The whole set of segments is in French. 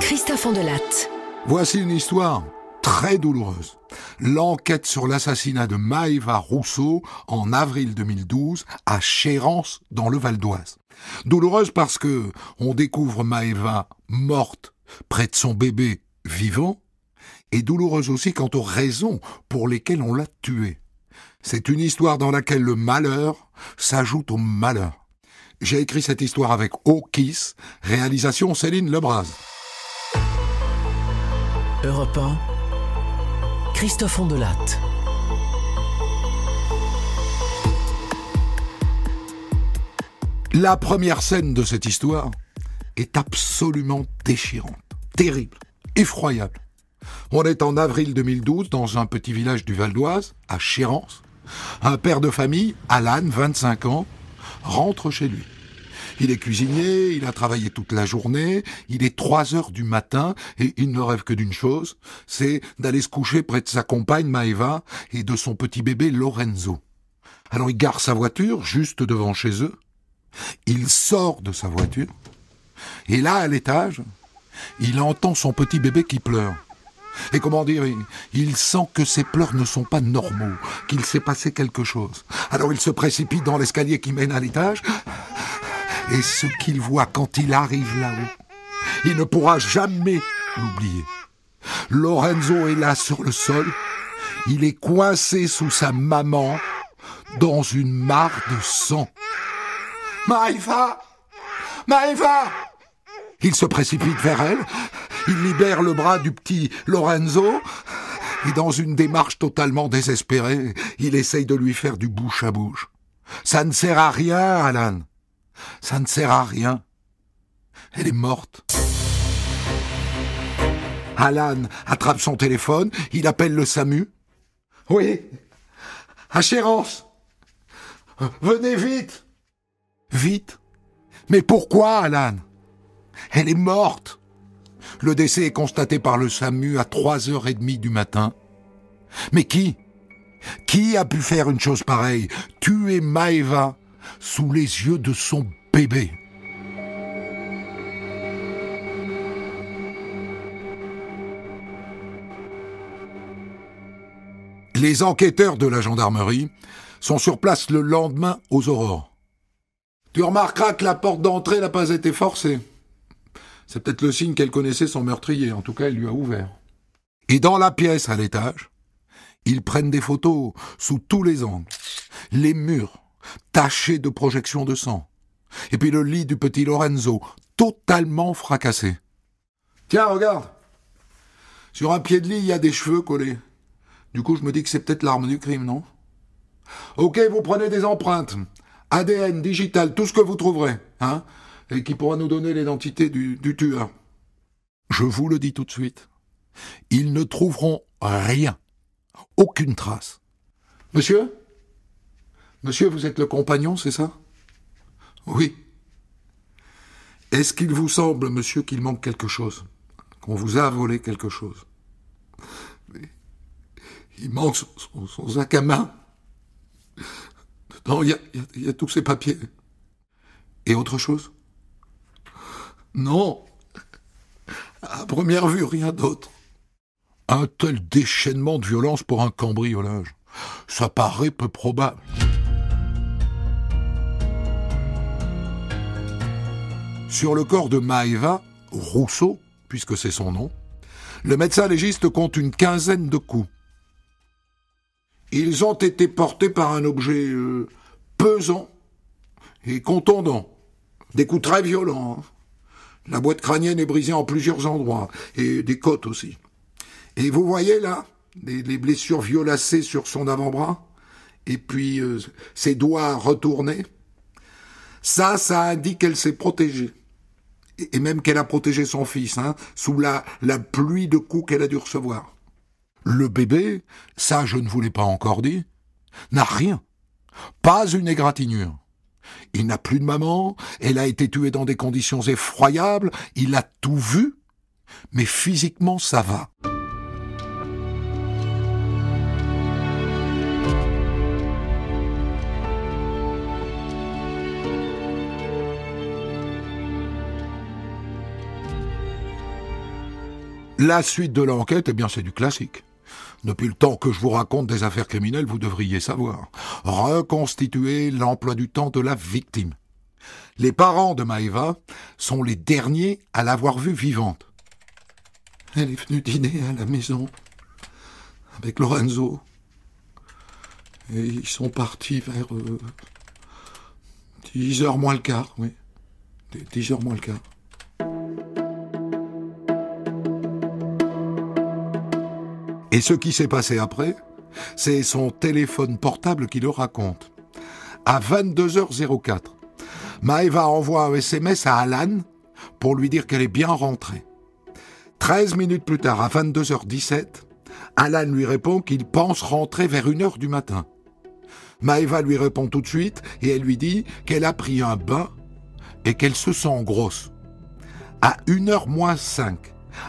Christophe Andelatte. Voici une histoire très douloureuse. L'enquête sur l'assassinat de Maëva Rousseau en avril 2012 à Chérance dans le Val d'Oise. Douloureuse parce que on découvre Maëva morte près de son bébé vivant et douloureuse aussi quant aux raisons pour lesquelles on l'a tuée. C'est une histoire dans laquelle le malheur s'ajoute au malheur. J'ai écrit cette histoire avec O'Kiss, réalisation Céline Lebras. Europe 1, Christophe Ondelatte. La première scène de cette histoire est absolument déchirante, terrible, effroyable. On est en avril 2012 dans un petit village du Val d'Oise, à Chérance. Un père de famille, Alan, 25 ans, rentre chez lui. Il est cuisinier, il a travaillé toute la journée, il est 3 heures du matin et il ne rêve que d'une chose, c'est d'aller se coucher près de sa compagne Maeva et de son petit bébé Lorenzo. Alors il gare sa voiture juste devant chez eux, il sort de sa voiture et là à l'étage, il entend son petit bébé qui pleure. Et comment dire, il, sent que ses pleurs ne sont pas normaux, qu'il s'est passé quelque chose. Alors il se précipite dans l'escalier qui mène à l'étage, et ce qu'il voit quand il arrive là-haut, il ne pourra jamais l'oublier. Lorenzo est là sur le sol, il est coincé sous sa maman, dans une mare de sang. Maïva Maïva il se précipite vers elle, il libère le bras du petit Lorenzo, et dans une démarche totalement désespérée, il essaye de lui faire du bouche à bouche. Ça ne sert à rien, Alan. Ça ne sert à rien. Elle est morte. Alan attrape son téléphone, il appelle le SAMU. Oui, Chérance. venez vite. Vite Mais pourquoi, Alan elle est morte Le décès est constaté par le SAMU à 3h30 du matin. Mais qui Qui a pu faire une chose pareille Tuer Maeva sous les yeux de son bébé Les enquêteurs de la gendarmerie sont sur place le lendemain aux aurores. Tu remarqueras que la porte d'entrée n'a pas été forcée. C'est peut-être le signe qu'elle connaissait son meurtrier, en tout cas elle lui a ouvert. Et dans la pièce à l'étage, ils prennent des photos sous tous les angles, les murs, tachés de projections de sang, et puis le lit du petit Lorenzo, totalement fracassé. Tiens, regarde. Sur un pied de lit, il y a des cheveux collés. Du coup, je me dis que c'est peut-être l'arme du crime, non Ok, vous prenez des empreintes. ADN, digital, tout ce que vous trouverez. Hein et qui pourra nous donner l'identité du, tueur. Je vous le dis tout de suite. Ils ne trouveront rien. Aucune trace. Monsieur Monsieur, vous êtes le compagnon, c'est ça Oui. Est-ce qu'il vous semble, monsieur, qu'il manque quelque chose Qu'on vous a volé quelque chose Il manque son, sac à main. Non, il y y a tous ses papiers. Et autre chose non. À première vue, rien d'autre. Un tel déchaînement de violence pour un cambriolage, ça paraît peu probable. Sur le corps de Maeva, Rousseau, puisque c'est son nom, le médecin légiste compte une quinzaine de coups. Ils ont été portés par un objet euh, pesant et contondant, des coups très violents. Hein. La boîte crânienne est brisée en plusieurs endroits, et des côtes aussi. Et vous voyez là, les, blessures violacées sur son avant-bras, et puis euh, ses doigts retournés. Ça, ça indique qu'elle s'est protégée. Et, même qu'elle a protégé son fils, hein, sous la, la pluie de coups qu'elle a dû recevoir. Le bébé, ça je ne vous l'ai pas encore dit, n'a rien. Pas une égratignure. Il n'a plus de maman, elle a été tuée dans des conditions effroyables, il a tout vu, mais physiquement ça va. La suite de l'enquête, eh bien, c'est du classique. Depuis le temps que je vous raconte des affaires criminelles, vous devriez savoir. Reconstituer l'emploi du temps de la victime. Les parents de Maeva sont les derniers à l'avoir vue vivante. Elle est venue dîner à la maison avec Lorenzo. Et ils sont partis vers 10h euh, moins le quart, oui. 10h moins le quart. Et ce qui s'est passé après, c'est son téléphone portable qui le raconte. À 22h04, Maeva envoie un SMS à Alan pour lui dire qu'elle est bien rentrée. 13 minutes plus tard, à 22h17, Alan lui répond qu'il pense rentrer vers 1h du matin. Maeva lui répond tout de suite et elle lui dit qu'elle a pris un bain et qu'elle se sent grosse. À 1h moins 5,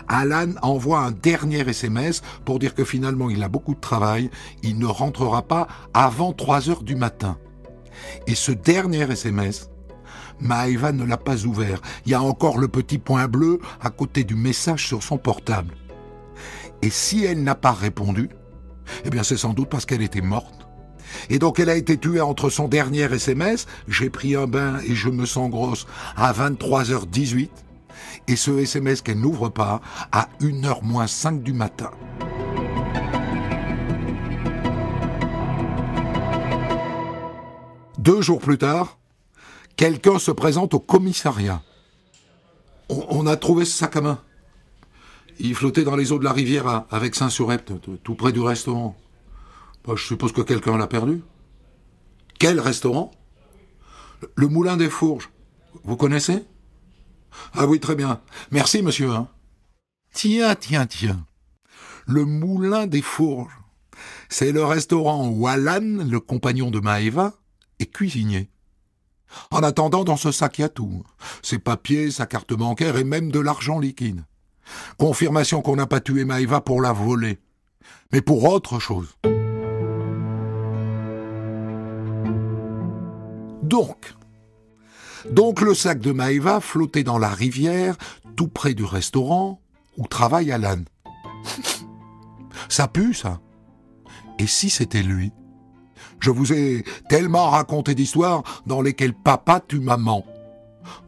Alan envoie un dernier SMS pour dire que finalement il a beaucoup de travail, il ne rentrera pas avant 3 heures du matin. Et ce dernier SMS, Maeva ne l'a pas ouvert. Il y a encore le petit point bleu à côté du message sur son portable. Et si elle n'a pas répondu, eh bien c'est sans doute parce qu'elle était morte. Et donc elle a été tuée entre son dernier SMS, j'ai pris un bain et je me sens grosse, à 23h18, et ce SMS qu'elle n'ouvre pas à 1h moins 5 du matin. Deux jours plus tard, quelqu'un se présente au commissariat. On, a trouvé ce sac à main. Il flottait dans les eaux de la rivière avec Saint-Surepte, tout près du restaurant. Bah, je suppose que quelqu'un l'a perdu. Quel restaurant Le Moulin des Fourges. Vous connaissez ah oui, très bien. Merci, monsieur. Hein. Tiens, tiens, tiens. Le Moulin des Fourges. C'est le restaurant où Alan, le compagnon de Maeva, est cuisinier. En attendant, dans ce sac, il y a tout. Ses papiers, sa carte bancaire et même de l'argent liquide. Confirmation qu'on n'a pas tué Maeva pour la voler, mais pour autre chose. Donc, donc le sac de Maeva flottait dans la rivière, tout près du restaurant où travaille Alan. ça pue, ça. Et si c'était lui Je vous ai tellement raconté d'histoires dans lesquelles papa tue maman.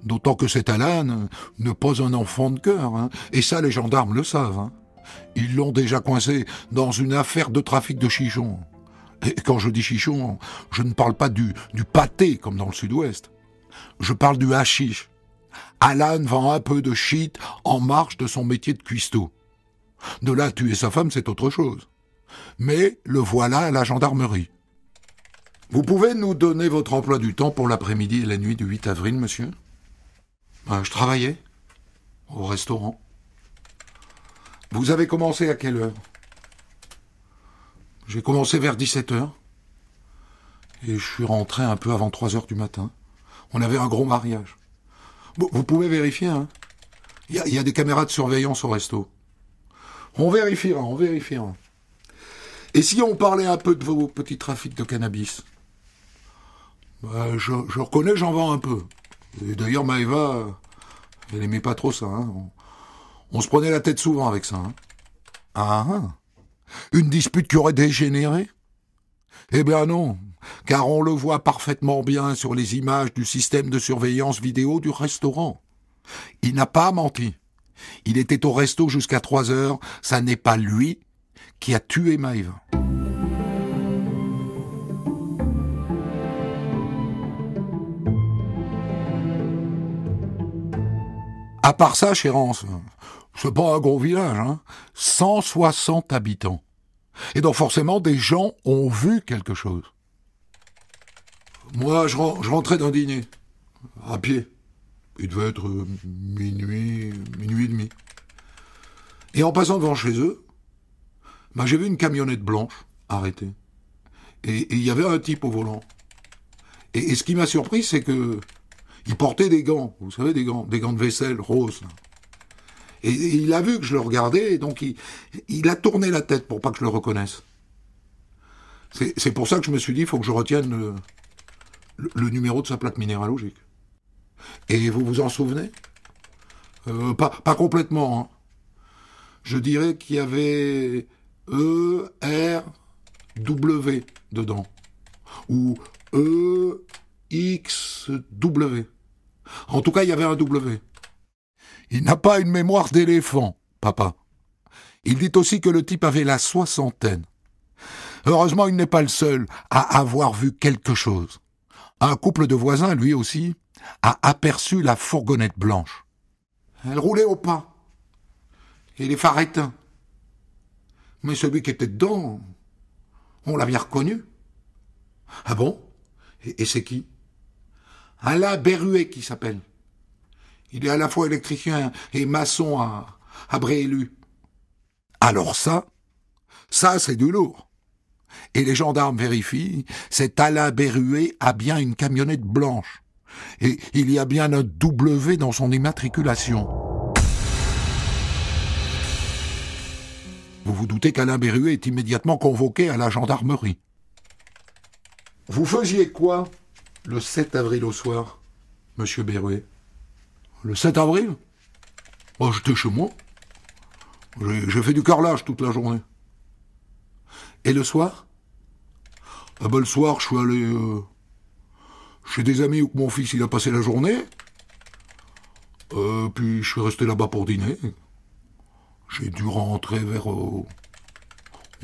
D'autant que cet Alan euh, ne pose un enfant de cœur, hein. et ça les gendarmes le savent. Hein. Ils l'ont déjà coincé dans une affaire de trafic de chichons. Et quand je dis chichon, je ne parle pas du, du pâté comme dans le sud-ouest. Je parle du hashish. Alan vend un peu de shit en marge de son métier de cuistot. De là, tuer sa femme, c'est autre chose. Mais le voilà à la gendarmerie. Vous pouvez nous donner votre emploi du temps pour l'après-midi et la nuit du 8 avril, monsieur euh, Je travaillais. Au restaurant. Vous avez commencé à quelle heure J'ai commencé vers 17 h Et je suis rentré un peu avant 3 heures du matin on avait un gros mariage. Vous pouvez vérifier, hein. Il y a, des caméras de surveillance au resto. On vérifiera, on vérifiera. Et si on parlait un peu de vos petits trafics de cannabis bah, je, reconnais, j'en vends un peu. Et d'ailleurs, Maëva, elle n'aimait pas trop ça. Hein. On, se prenait la tête souvent avec ça. Hein. Ah, ah. une dispute qui aurait dégénéré eh bien non, car on le voit parfaitement bien sur les images du système de surveillance vidéo du restaurant. Il n'a pas menti. Il était au resto jusqu'à 3 heures. Ça n'est pas lui qui a tué Maïva. À part ça, Chérance, c'est pas un gros village, hein. 160 habitants. Et donc forcément, des gens ont vu quelque chose. Moi, je, rentrais d'un dîner, à pied. Il devait être euh, minuit, minuit et demi. Et en passant devant chez eux, bah, j'ai vu une camionnette blanche arrêtée. Et il y avait un type au volant. Et, ce qui m'a surpris, c'est que il portait des gants, vous savez, des gants, des gants de vaisselle roses. Et, il a vu que je le regardais, et donc il, a tourné la tête pour pas que je le reconnaisse. C'est pour ça que je me suis dit, il faut que je retienne le, numéro de sa plaque minéralogique. Et vous vous en souvenez euh, pas, pas complètement. Hein. Je dirais qu'il y avait E, R, W dedans. Ou E, X, W. En tout cas, il y avait un W. Il n'a pas une mémoire d'éléphant, papa. Il dit aussi que le type avait la soixantaine. Heureusement, il n'est pas le seul à avoir vu quelque chose. Un couple de voisins, lui aussi, a aperçu la fourgonnette blanche. Elle roulait au pas. Et les phares Mais celui qui était dedans, on l'a bien reconnu. Ah bon Et, c'est qui Alain Berruet qui s'appelle. Il est à la fois électricien et maçon à, à Alors ça, ça c'est du lourd. Et les gendarmes vérifient, cet Alain Berruet a bien une camionnette blanche. Et il y a bien un W dans son immatriculation. Vous vous doutez qu'Alain Berruet est immédiatement convoqué à la gendarmerie. Vous faisiez quoi le 7 avril au soir, monsieur Berruet le 7 avril, j'étais chez moi. J'ai fait du carrelage toute la journée. Et le soir eh ben, Le soir, je suis allé euh, chez des amis où mon fils il a passé la journée. Euh, puis je suis resté là-bas pour dîner. J'ai dû rentrer vers 11h,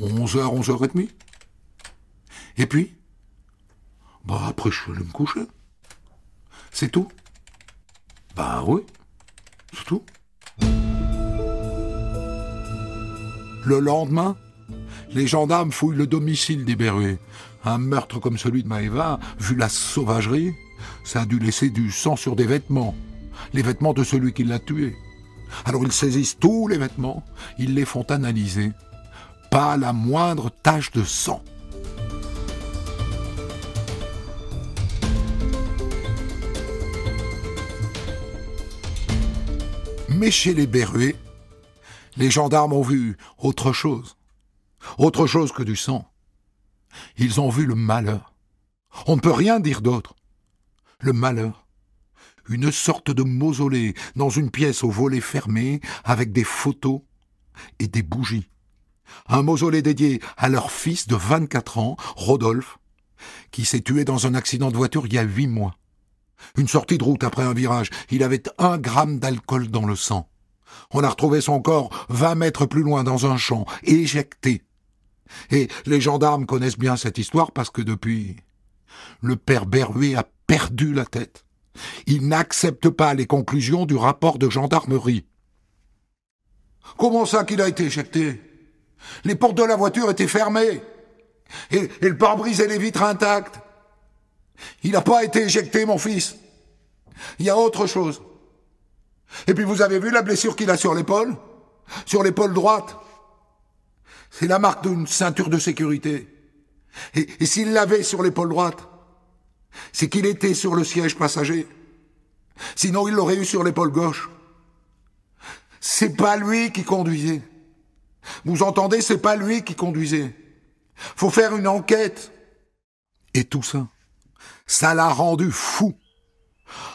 euh, 11h30. Et puis, bah après je suis allé me coucher. C'est tout. Bah oui, c'est tout. Le lendemain, les gendarmes fouillent le domicile des Berruet. Un meurtre comme celui de Maeva, vu la sauvagerie, ça a dû laisser du sang sur des vêtements. Les vêtements de celui qui l'a tué. Alors ils saisissent tous les vêtements, ils les font analyser. Pas la moindre tache de sang. Mais chez les berruets, les gendarmes ont vu autre chose. Autre chose que du sang. Ils ont vu le malheur. On ne peut rien dire d'autre. Le malheur. Une sorte de mausolée dans une pièce au volet fermé avec des photos et des bougies. Un mausolée dédié à leur fils de 24 ans, Rodolphe, qui s'est tué dans un accident de voiture il y a huit mois. Une sortie de route après un virage, il avait un gramme d'alcool dans le sang. On a retrouvé son corps vingt mètres plus loin dans un champ, éjecté. Et les gendarmes connaissent bien cette histoire parce que depuis, le père Berruet a perdu la tête. Il n'accepte pas les conclusions du rapport de gendarmerie. Comment ça qu'il a été éjecté Les portes de la voiture étaient fermées. Et, et le pare-brise et les vitres intactes. Il n'a pas été éjecté, mon fils. Il y a autre chose. Et puis vous avez vu la blessure qu'il a sur l'épaule Sur l'épaule droite. C'est la marque d'une ceinture de sécurité. Et, s'il l'avait sur l'épaule droite, c'est qu'il était sur le siège passager. Sinon, il l'aurait eu sur l'épaule gauche. C'est pas lui qui conduisait. Vous entendez, c'est pas lui qui conduisait. Faut faire une enquête. Et tout ça. Ça l'a rendu fou.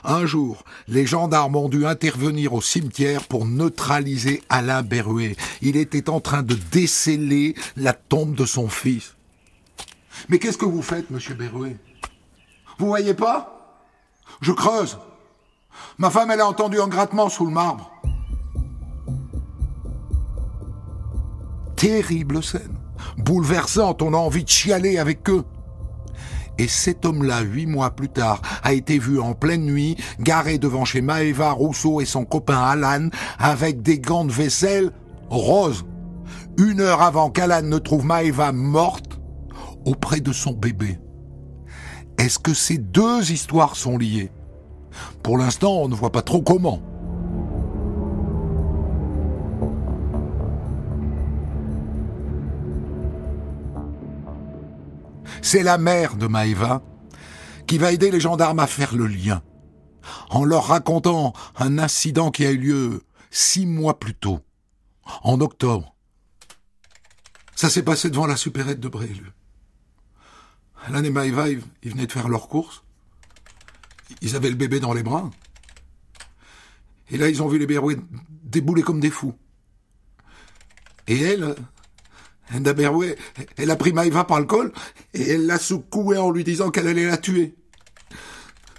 Un jour, les gendarmes ont dû intervenir au cimetière pour neutraliser Alain Berruet. Il était en train de déceler la tombe de son fils. Mais qu'est-ce que vous faites, monsieur Berruet Vous voyez pas Je creuse. Ma femme, elle a entendu un grattement sous le marbre. Terrible scène. Bouleversante, on a envie de chialer avec eux. Et cet homme-là, huit mois plus tard, a été vu en pleine nuit, garé devant chez Maeva Rousseau et son copain Alan, avec des gants de vaisselle roses. Une heure avant qu'Alan ne trouve Maeva morte, auprès de son bébé. Est-ce que ces deux histoires sont liées Pour l'instant, on ne voit pas trop comment. C'est la mère de Maeva qui va aider les gendarmes à faire le lien, en leur racontant un incident qui a eu lieu six mois plus tôt, en octobre. Ça s'est passé devant la supérette de Brélu. L'année Maeva, ils venaient de faire leur course. Ils avaient le bébé dans les bras. Et là, ils ont vu les Bérouets débouler comme des fous. Et elle, elle a pris Maeva par le col et elle l'a secouée en lui disant qu'elle allait la tuer.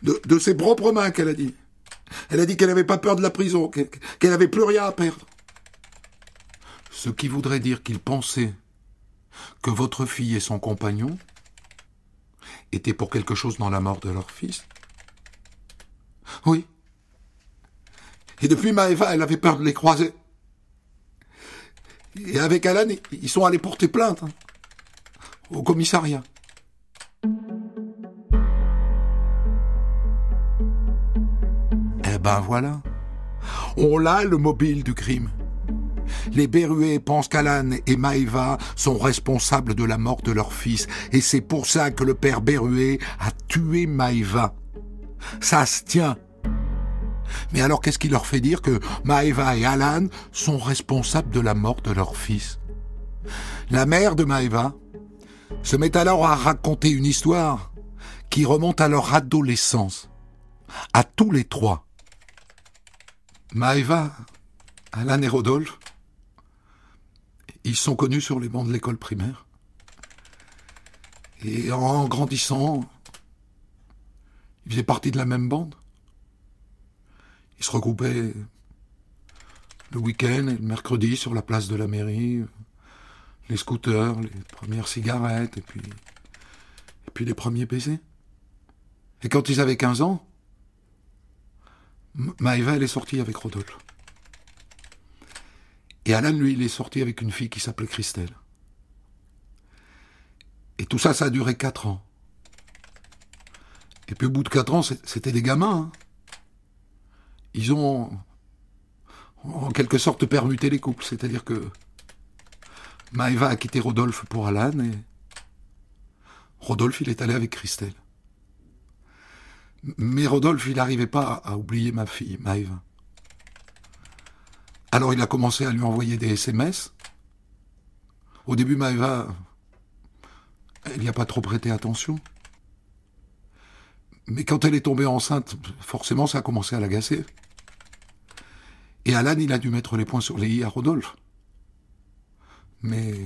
De, ses propres mains, qu'elle a dit. Elle a dit qu'elle n'avait pas peur de la prison, qu'elle n'avait plus rien à perdre. Ce qui voudrait dire qu'il pensait que votre fille et son compagnon étaient pour quelque chose dans la mort de leur fils. Oui. Et depuis Maeva, elle avait peur de les croiser. Et avec Alan, ils sont allés porter plainte hein, au commissariat. Eh ben voilà. On l'a le mobile du crime. Les Berruet pensent qu'Alan et Maeva sont responsables de la mort de leur fils, et c'est pour ça que le père Berruet a tué Maeva. Ça se tient. Mais alors qu'est-ce qui leur fait dire que Maeva et Alan sont responsables de la mort de leur fils La mère de Maeva se met alors à raconter une histoire qui remonte à leur adolescence, à tous les trois. Maeva, Alan et Rodolphe, ils sont connus sur les bancs de l'école primaire. Et en grandissant, ils faisaient partie de la même bande. Ils se regroupaient le week-end et le mercredi sur la place de la mairie, les scooters, les premières cigarettes, et puis, et puis les premiers baisers. Et quand ils avaient 15 ans, Maëva, elle est sortie avec Rodolphe. Et Alan, lui, il est sorti avec une fille qui s'appelait Christelle. Et tout ça, ça a duré quatre ans. Et puis au bout de quatre ans, c'était des gamins. Hein ils ont en quelque sorte permuté les couples. C'est-à-dire que Maëva a quitté Rodolphe pour Alan et Rodolphe, il est allé avec Christelle. Mais Rodolphe, il n'arrivait pas à oublier ma fille, Maeva. Alors il a commencé à lui envoyer des SMS. Au début, Maëva, elle n'y a pas trop prêté attention. Mais quand elle est tombée enceinte, forcément, ça a commencé à l'agacer. Et Alan, il a dû mettre les points sur les i à Rodolphe. Mais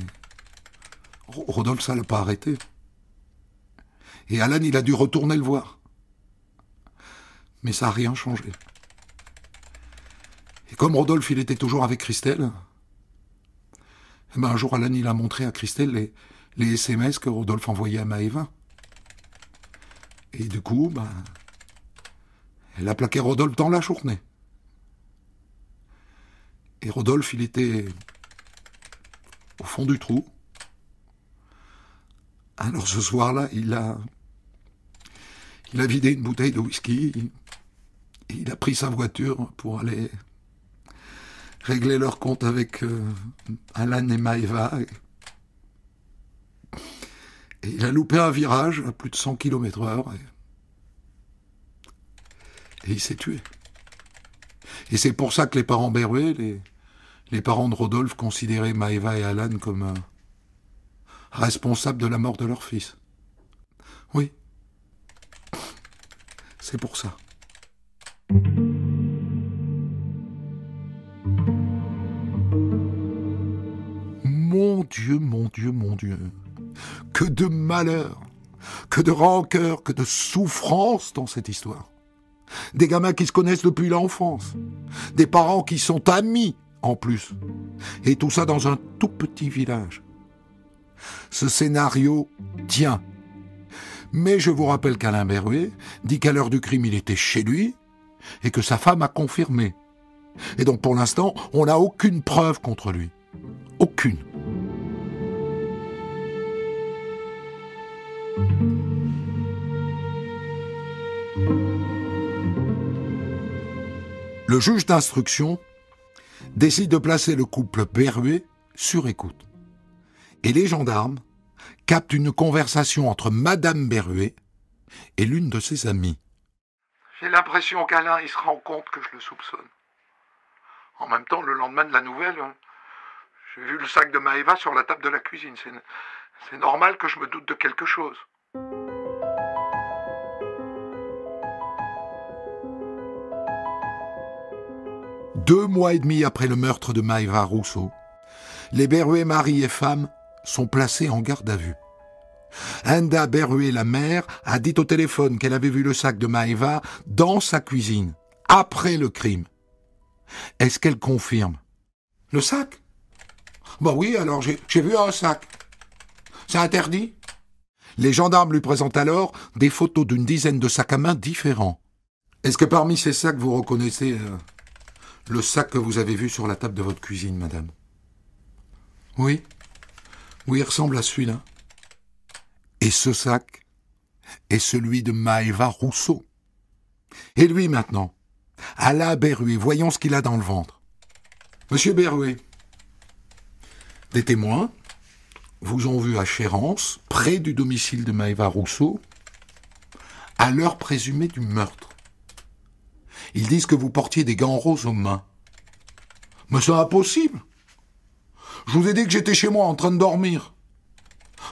Rodolphe, ça ne l'a pas arrêté. Et Alan, il a dû retourner le voir. Mais ça n'a rien changé. Et comme Rodolphe, il était toujours avec Christelle, eh ben un jour, Alan, il a montré à Christelle les, SMS que Rodolphe envoyait à Maëva. Et du coup, ben, elle a plaqué Rodolphe dans la journée. Et Rodolphe, il était au fond du trou. Alors ce soir-là, il a, il a vidé une bouteille de whisky. il a pris sa voiture pour aller régler leur compte avec euh, Alan et Maeva. Et il a loupé un virage à plus de 100 km heure. Et, il s'est tué. Et c'est pour ça que les parents Berruet, les, les parents de Rodolphe considéraient Maeva et Alan comme euh, responsables de la mort de leur fils. Oui. C'est pour ça. Mon Dieu, mon Dieu, mon Dieu. Que de malheur, que de rancœur, que de souffrance dans cette histoire. Des gamins qui se connaissent depuis l'enfance. Des parents qui sont amis en plus. Et tout ça dans un tout petit village. Ce scénario tient. Mais je vous rappelle qu'Alain Berruet dit qu'à l'heure du crime, il était chez lui et que sa femme a confirmé. Et donc pour l'instant, on n'a aucune preuve contre lui. Aucune. Le juge d'instruction décide de placer le couple berruet sur écoute. Et les gendarmes captent une conversation entre Madame Berruet et l'une de ses amies. J'ai l'impression qu'Alain, il se rend compte que je le soupçonne. En même temps, le lendemain de la nouvelle, j'ai vu le sac de Maeva sur la table de la cuisine. C'est normal que je me doute de quelque chose. deux mois et demi après le meurtre de Maeva Rousseau, les Berruet mari et femme sont placés en garde à vue. Anda Berruet, la mère, a dit au téléphone qu'elle avait vu le sac de Maeva dans sa cuisine, après le crime. Est-ce qu'elle confirme Le sac Bah oui, alors j'ai vu un sac. C'est interdit Les gendarmes lui présentent alors des photos d'une dizaine de sacs à main différents. Est-ce que parmi ces sacs, vous reconnaissez... Euh, le sac que vous avez vu sur la table de votre cuisine, madame. Oui. Oui, il ressemble à celui-là. Et ce sac est celui de Maëva Rousseau. Et lui maintenant la Beruée, voyons ce qu'il a dans le ventre. Monsieur Berruet, des témoins vous ont vu à Chérance, près du domicile de Maëva Rousseau, à l'heure présumée du meurtre. Ils disent que vous portiez des gants roses aux mains. Mais c'est impossible. Je vous ai dit que j'étais chez moi en train de dormir.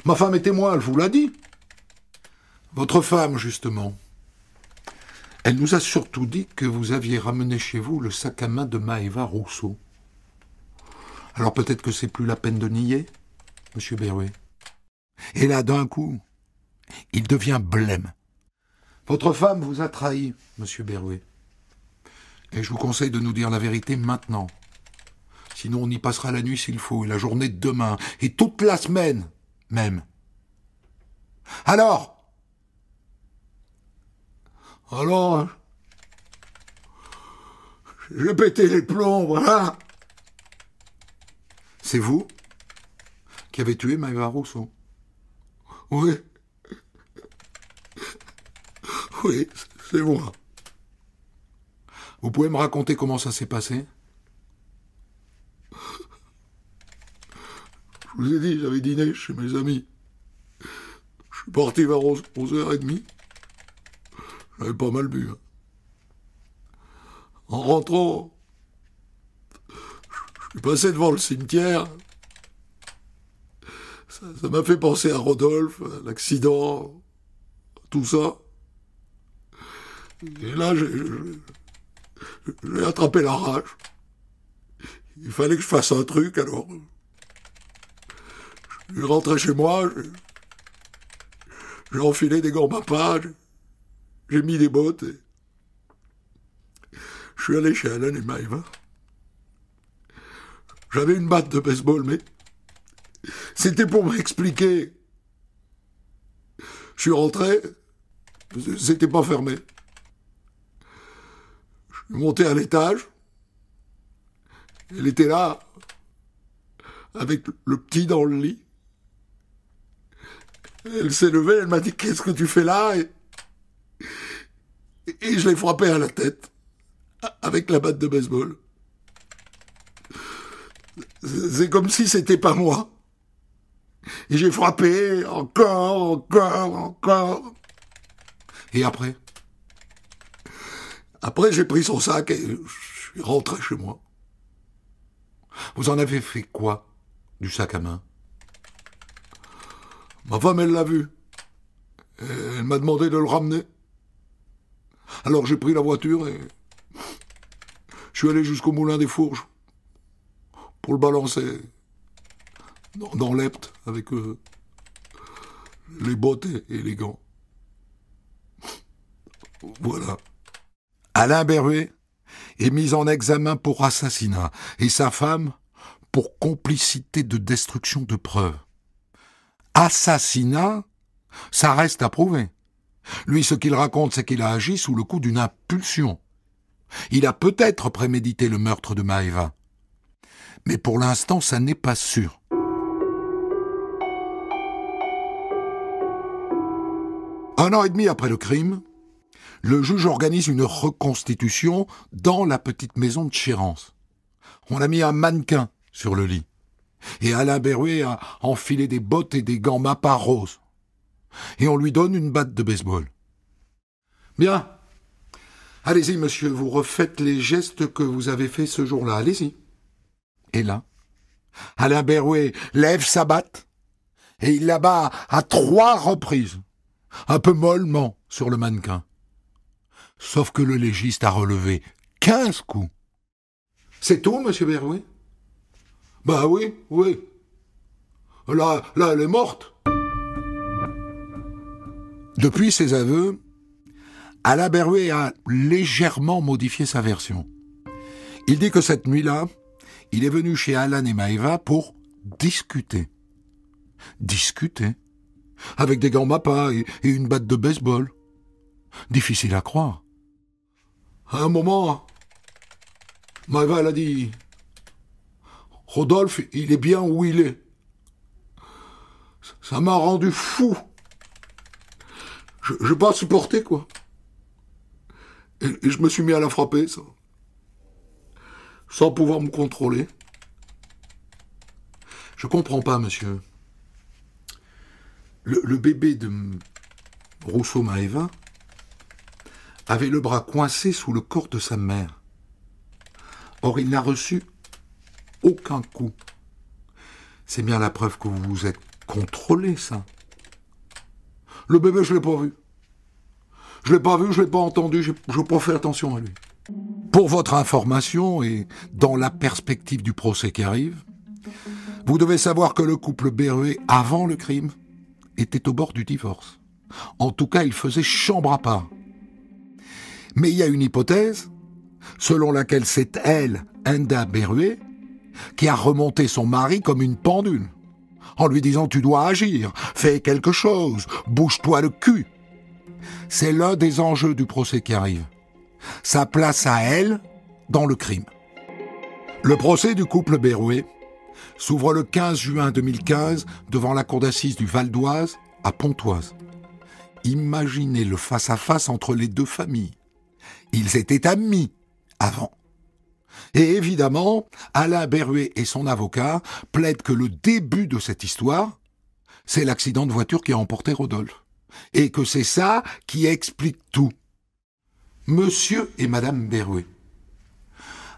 Ma femme est moi, elle vous l'a dit. Votre femme, justement. Elle nous a surtout dit que vous aviez ramené chez vous le sac à main de Maëva Rousseau. Alors peut-être que c'est plus la peine de nier, monsieur Berouet. Et là, d'un coup, il devient blême. Votre femme vous a trahi, monsieur Berouet. Et je vous conseille de nous dire la vérité maintenant. Sinon, on y passera la nuit s'il faut, et la journée de demain, et toute la semaine même. Alors Alors hein, J'ai pété les plombs, voilà C'est vous qui avez tué Maïva Rousseau Oui. Oui, c'est moi. Vous pouvez me raconter comment ça s'est passé Je vous ai dit, j'avais dîné chez mes amis. Je suis parti vers 11, h 30 J'avais pas mal bu. Hein. En rentrant, je suis passé devant le cimetière. Ça m'a fait penser à Rodolphe, à l'accident, tout ça. Et là, j'ai j'ai attrapé la rage. Il fallait que je fasse un truc, alors. Je suis rentré chez moi, j'ai enfilé des gants j'ai mis des bottes. Je suis allé chez Alan et Maïva. J'avais une batte de baseball, mais c'était pour m'expliquer. Je suis rentré, c'était pas fermé monté à l'étage. Elle était là, avec le petit dans le lit. Elle s'est levée, elle m'a dit Qu'est-ce que tu fais là et, je l'ai frappé à la tête, avec la batte de baseball. C'est comme si c'était pas moi. Et j'ai frappé encore, encore, encore. Et après après, j'ai pris son sac et je suis rentré chez moi. Vous en avez fait quoi du sac à main Ma femme, elle l'a vu. elle m'a demandé de le ramener. Alors j'ai pris la voiture et je suis allé jusqu'au moulin des Fourges pour le balancer dans, avec euh, les bottes et les gants. Voilà. Alain Berruet est mis en examen pour assassinat et sa femme pour complicité de destruction de preuves. Assassinat, ça reste à prouver. Lui, ce qu'il raconte, c'est qu'il a agi sous le coup d'une impulsion. Il a peut-être prémédité le meurtre de Maeva. Mais pour l'instant, ça n'est pas sûr. Un an et demi après le crime, le juge organise une reconstitution dans la petite maison de Chérance. On a mis un mannequin sur le lit. Et Alain Berruet a enfilé des bottes et des gants par roses. Et on lui donne une batte de baseball. Bien. Allez-y, monsieur, vous refaites les gestes que vous avez faits ce jour-là. Allez-y. Et là, Alain Berouet lève sa batte et il la bat à trois reprises, un peu mollement sur le mannequin sauf que le légiste a relevé quinze coups. C'est tout, monsieur Berouin Bah oui, oui. Là, là, elle est morte. Depuis ses aveux, Alain Berouet a légèrement modifié sa version. Il dit que cette nuit-là, il est venu chez Alan et Maeva pour discuter. Discuter Avec des gants mappa et une batte de baseball. Difficile à croire. À un moment, Maëva, elle a dit, Rodolphe, il est bien où il est. Ça m'a rendu fou. Je peux pas supporter quoi. Et, je me suis mis à la frapper, ça. Sans pouvoir me contrôler. Je comprends pas, monsieur. Le, bébé de Rousseau maëva avait le bras coincé sous le corps de sa mère. Or, il n'a reçu aucun coup. C'est bien la preuve que vous vous êtes contrôlé, ça. Le bébé, je l'ai pas vu. Je l'ai pas vu, je l'ai pas entendu, je n'ai pas attention à lui. Pour votre information et dans la perspective du procès qui arrive, vous devez savoir que le couple Berruet, avant le crime, était au bord du divorce. En tout cas, il faisait chambre à part. Mais il y a une hypothèse selon laquelle c'est elle, Enda Berruet, qui a remonté son mari comme une pendule, en lui disant Tu dois agir, fais quelque chose, bouge-toi le cul. C'est l'un des enjeux du procès qui arrive. Sa place à elle dans le crime. Le procès du couple Berruet s'ouvre le 15 juin 2015 devant la cour d'assises du Val d'Oise à Pontoise. Imaginez le face à -face entre les deux familles. Ils étaient amis avant. Et évidemment, Alain Berruet et son avocat plaident que le début de cette histoire, c'est l'accident de voiture qui a emporté Rodolphe. Et que c'est ça qui explique tout. Monsieur et Madame Berruet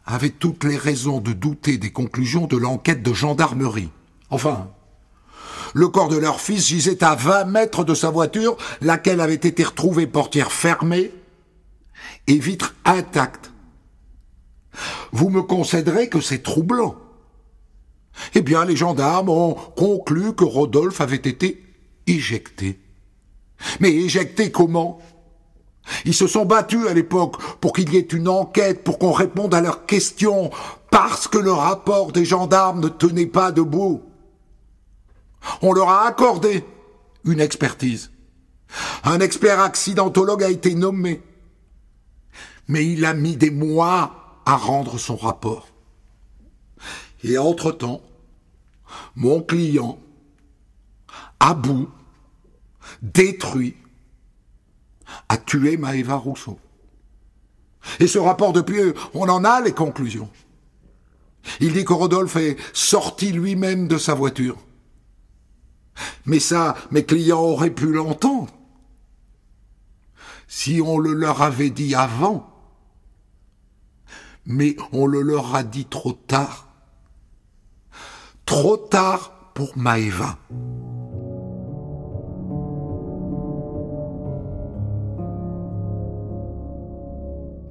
avaient toutes les raisons de douter des conclusions de l'enquête de gendarmerie. Enfin, le corps de leur fils gisait à 20 mètres de sa voiture, laquelle avait été retrouvée portière fermée et vitres intactes. Vous me concéderez que c'est troublant. Eh bien, les gendarmes ont conclu que Rodolphe avait été éjecté. Mais éjecté comment Ils se sont battus à l'époque pour qu'il y ait une enquête, pour qu'on réponde à leurs questions, parce que le rapport des gendarmes ne tenait pas debout. On leur a accordé une expertise. Un expert accidentologue a été nommé mais il a mis des mois à rendre son rapport. Et entre-temps, mon client, à bout, détruit, a tué Maëva Rousseau. Et ce rapport, depuis, on en a les conclusions. Il dit que Rodolphe est sorti lui-même de sa voiture. Mais ça, mes clients auraient pu l'entendre. Si on le leur avait dit avant, mais on le leur a dit trop tard. Trop tard pour Maeva.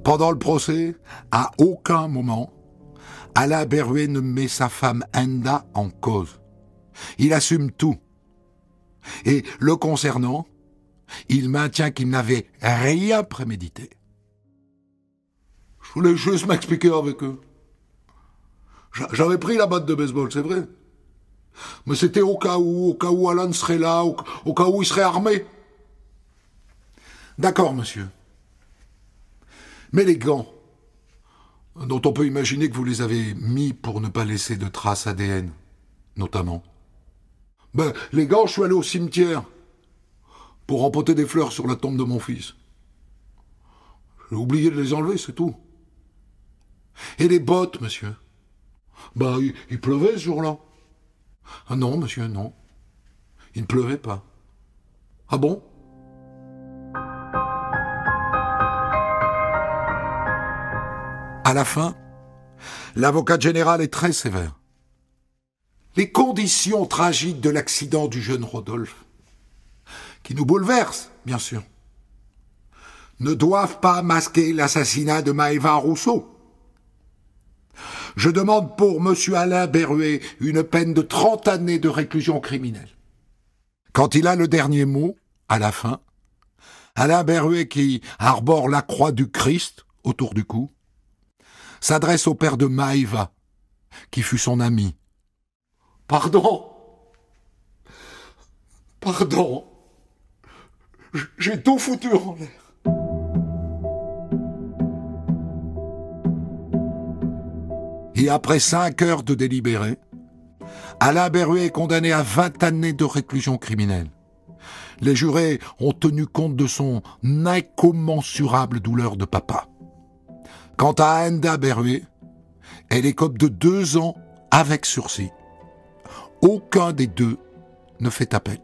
Pendant le procès, à aucun moment, Alain Berué ne met sa femme Enda en cause. Il assume tout. Et le concernant, il maintient qu'il n'avait rien prémédité. Je voulais juste m'expliquer avec eux. J'avais pris la batte de baseball, c'est vrai. Mais c'était au cas où, au cas où Alan serait là, au, cas où il serait armé. D'accord, monsieur. Mais les gants, dont on peut imaginer que vous les avez mis pour ne pas laisser de traces ADN, notamment. Ben, les gants, je suis allé au cimetière pour empoter des fleurs sur la tombe de mon fils. J'ai oublié de les enlever, c'est tout. Et les bottes, monsieur Bah, il, pleuvait ce jour-là. Ah non, monsieur, non. Il ne pleuvait pas. Ah bon À la fin, l'avocat général est très sévère. Les conditions tragiques de l'accident du jeune Rodolphe, qui nous bouleversent, bien sûr, ne doivent pas masquer l'assassinat de Maëva Rousseau. Je demande pour M. Alain Berruet une peine de 30 années de réclusion criminelle. Quand il a le dernier mot, à la fin, Alain Berruet qui arbore la croix du Christ autour du cou, s'adresse au père de Maïva, qui fut son ami. Pardon Pardon J'ai tout foutu en l'air. et après cinq heures de délibéré, Alain Berruet est condamné à 20 années de réclusion criminelle. Les jurés ont tenu compte de son incommensurable douleur de papa. Quant à Anda Berruet, elle écope de deux ans avec sursis. Aucun des deux ne fait appel.